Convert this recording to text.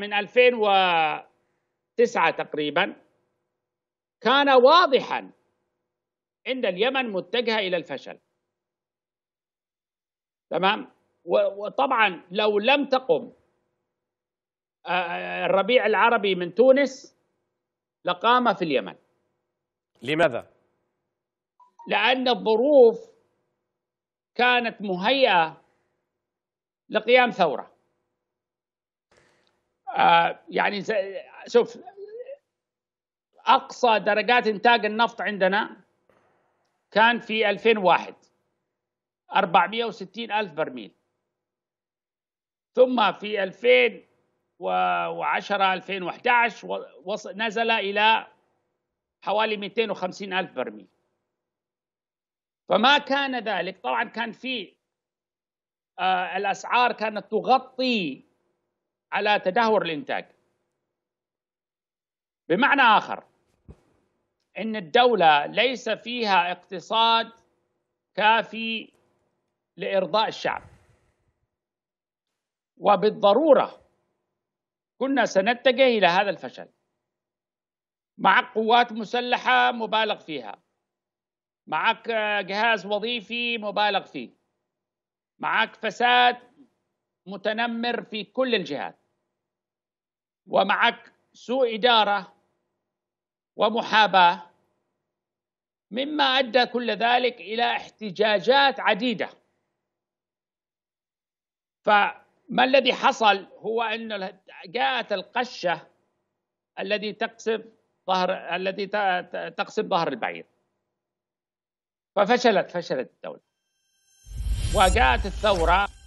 من 2009 تقريبا كان واضحا ان اليمن متجهه الى الفشل تمام وطبعا لو لم تقم الربيع العربي من تونس لقام في اليمن لماذا لان الظروف كانت مهيئه لقيام ثوره آه، يعني شوف اقصى درجات انتاج النفط عندنا كان في 2001 460 الف برميل ثم في 2010 2011 نزل الى حوالي 250 الف برميل فما كان ذلك طبعا كان في آه الاسعار كانت تغطي على تدهور الانتاج بمعنى اخر ان الدوله ليس فيها اقتصاد كافي لارضاء الشعب وبالضروره كنا سنتجه الى هذا الفشل معك قوات مسلحه مبالغ فيها معك جهاز وظيفي مبالغ فيه معك فساد متنمر في كل الجهات ومعك سوء إدارة ومحاباة مما أدى كل ذلك إلى احتجاجات عديدة فما الذي حصل هو أن جاءت القشة الذي تقصف ظهر الذي تقصف ظهر البعير ففشلت فشلت الدولة وجاءت الثورة